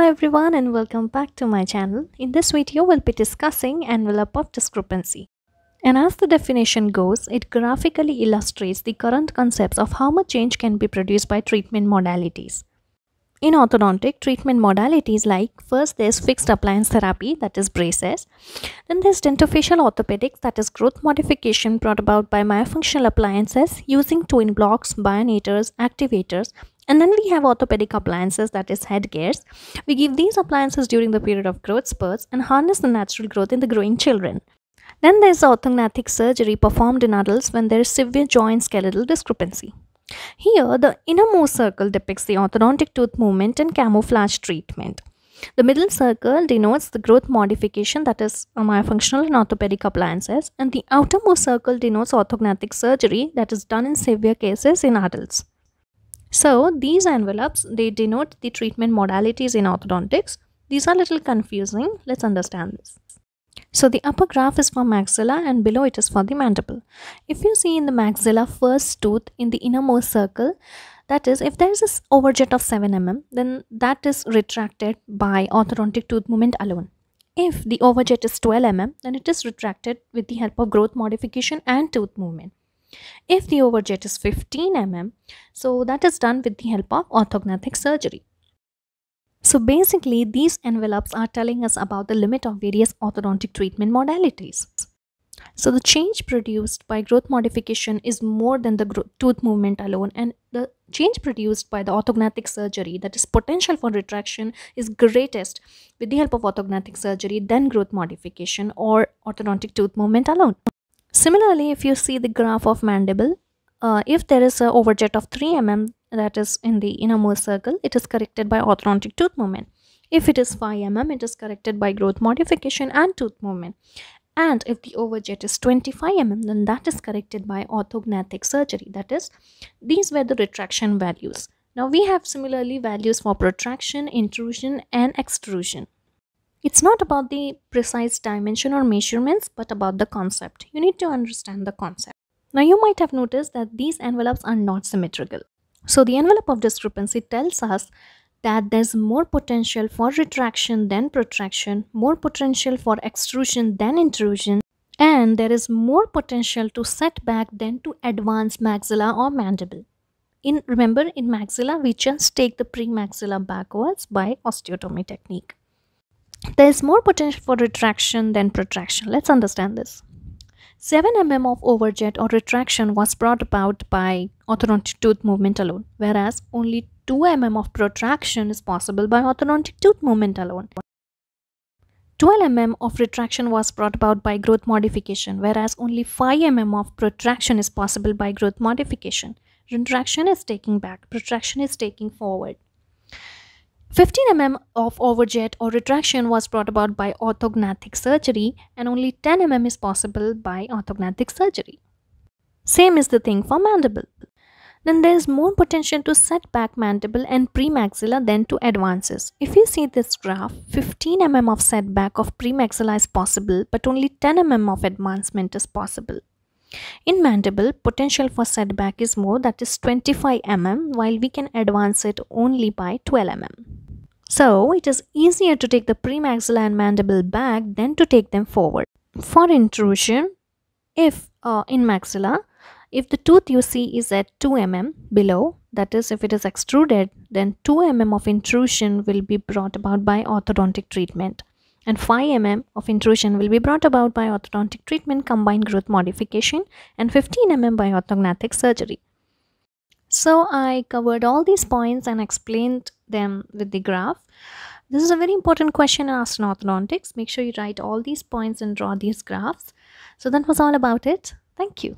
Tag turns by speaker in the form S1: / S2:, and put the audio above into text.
S1: Hello everyone and welcome back to my channel. In this video, we'll be discussing envelope of discrepancy. And as the definition goes, it graphically illustrates the current concepts of how much change can be produced by treatment modalities. In orthodontic, treatment modalities like first there's fixed appliance therapy that is braces, then there's dentofacial orthopedics that is growth modification brought about by myofunctional appliances using twin blocks, bionators, activators, and then we have orthopedic appliances, that is headgears. We give these appliances during the period of growth spurts and harness the natural growth in the growing children. Then there's orthognathic surgery performed in adults when there is severe joint skeletal discrepancy. Here, the innermost circle depicts the orthodontic tooth movement and camouflage treatment. The middle circle denotes the growth modification that is uh, myofunctional and orthopedic appliances and the outermost circle denotes orthognathic surgery that is done in severe cases in adults. So these envelopes, they denote the treatment modalities in orthodontics. These are a little confusing. Let's understand this. So the upper graph is for maxilla and below it is for the mandible. If you see in the maxilla first tooth in the innermost circle, that is if there is a overjet of 7 mm, then that is retracted by orthodontic tooth movement alone. If the overjet is 12 mm, then it is retracted with the help of growth modification and tooth movement if the overjet is 15 mm so that is done with the help of orthognathic surgery so basically these envelopes are telling us about the limit of various orthodontic treatment modalities so the change produced by growth modification is more than the tooth movement alone and the change produced by the orthognathic surgery that is potential for retraction is greatest with the help of orthognathic surgery than growth modification or orthodontic tooth movement alone. Similarly, if you see the graph of mandible, uh, if there is an overjet of 3 mm that is in the innermost circle, it is corrected by orthodontic tooth movement. If it is 5 mm, it is corrected by growth modification and tooth movement. And if the overjet is 25 mm, then that is corrected by orthognathic surgery. That is, these were the retraction values. Now we have similarly values for protraction, intrusion and extrusion. It's not about the precise dimension or measurements, but about the concept. You need to understand the concept. Now you might have noticed that these envelopes are not symmetrical. So the envelope of discrepancy tells us that there's more potential for retraction than protraction, more potential for extrusion than intrusion, and there is more potential to set back than to advance maxilla or mandible. In remember in maxilla we just take the premaxilla backwards by osteotomy technique there is more potential for retraction than protraction. Let's understand this. 7 mm of overjet or retraction was brought about by orthodontic tooth movement alone, whereas only 2 mm of protraction is possible by orthodontic tooth movement alone. 12 mm of retraction was brought about by growth modification, whereas only 5 mm of protraction is possible by growth modification. Retraction is taking back, protraction is taking forward. 15mm of overjet or retraction was brought about by orthognathic surgery and only 10mm is possible by orthognathic surgery. Same is the thing for mandible. Then there is more potential to set back mandible and premaxilla than to advances. If you see this graph, 15mm of setback of premaxilla is possible but only 10mm of advancement is possible. In mandible, potential for setback is more that is 25 mm while we can advance it only by 12 mm. So it is easier to take the premaxilla and mandible back than to take them forward. For intrusion, if uh, in maxilla, if the tooth you see is at 2 mm below, that is if it is extruded, then 2 mm of intrusion will be brought about by orthodontic treatment and 5 mm of intrusion will be brought about by orthodontic treatment combined growth modification and 15 mm by orthognathic surgery. So I covered all these points and explained them with the graph. This is a very important question asked in orthodontics. Make sure you write all these points and draw these graphs. So that was all about it. Thank you.